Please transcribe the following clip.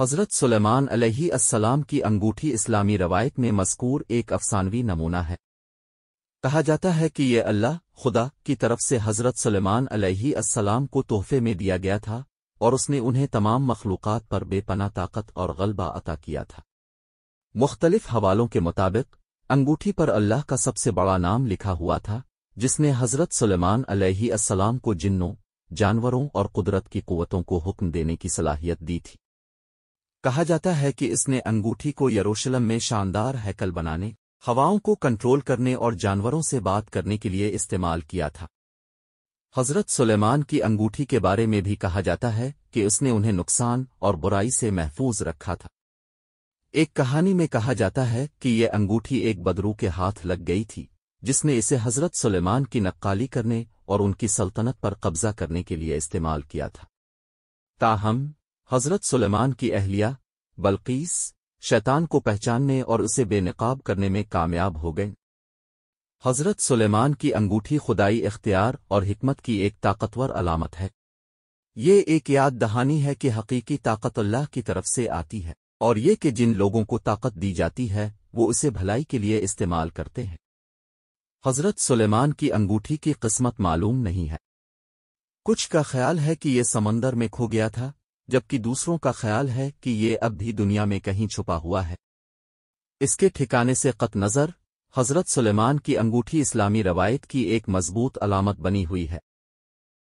हज़रत सुलेमान अलैहिस्सलाम की अंगूठी इस्लामी रवायत में मस्कूर एक अफसानवी नमूना है कहा जाता है कि ये अल्लाह खुदा की तरफ से हज़रत सुलेमान अलैहिस्सलाम को तोहफे में दिया गया था और उसने उन्हें तमाम मखलूक़ात पर बेपना ताकत और गलबा अता किया था मुख्तलिफ हवालों के मुताबिक अंगूठी पर अल्लाह का सबसे बड़ा नाम लिखा हुआ था जिसने हज़रत सुलेमान अलैहि को जिन्नों जानवरों और कुदरत की क़ुवतों को हुक्म देने की सलाहियत दी थी कहा जाता है कि इसने अंगूठी को यरूशलम में शानदार हैकल बनाने हवाओं को कंट्रोल करने और जानवरों से बात करने के लिए इस्तेमाल किया था हजरत सुलेमान की अंगूठी के बारे में भी कहा जाता है कि उसने उन्हें नुकसान और बुराई से महफूज रखा था एक कहानी में कहा जाता है कि ये अंगूठी एक बदरू के हाथ लग गई थी जिसने इसे हजरत सुलेमान की नक्काली करने और उनकी सल्तनत पर कब्जा करने के लिए इस्तेमाल किया था ताहम हज़रत सुलेमान की अहलिया बल्कीस शैतान को पहचानने और उसे बेनकाब करने में कामयाब हो गए हज़रत सुलेमान की अंगूठी खुदाई इख्तियार और हिकमत की एक ताकतवर अलामत है ये एक याद दहानी है कि हकीकी ताकत अल्लाह की तरफ से आती है और ये कि जिन लोगों को ताकत दी जाती है वो उसे भलाई के लिए इस्तेमाल करते हैं हज़रत सुलेमान की अंगूठी की किस्मत मालूम नहीं है कुछ का ख्याल है कि ये समंदर में खो गया था जबकि दूसरों का ख्याल है कि ये अब भी दुनिया में कहीं छुपा हुआ है इसके ठिकाने से कत नज़र हज़रत सुलेमान की अंगूठी इस्लामी रवायत की एक मजबूत अलामत बनी हुई है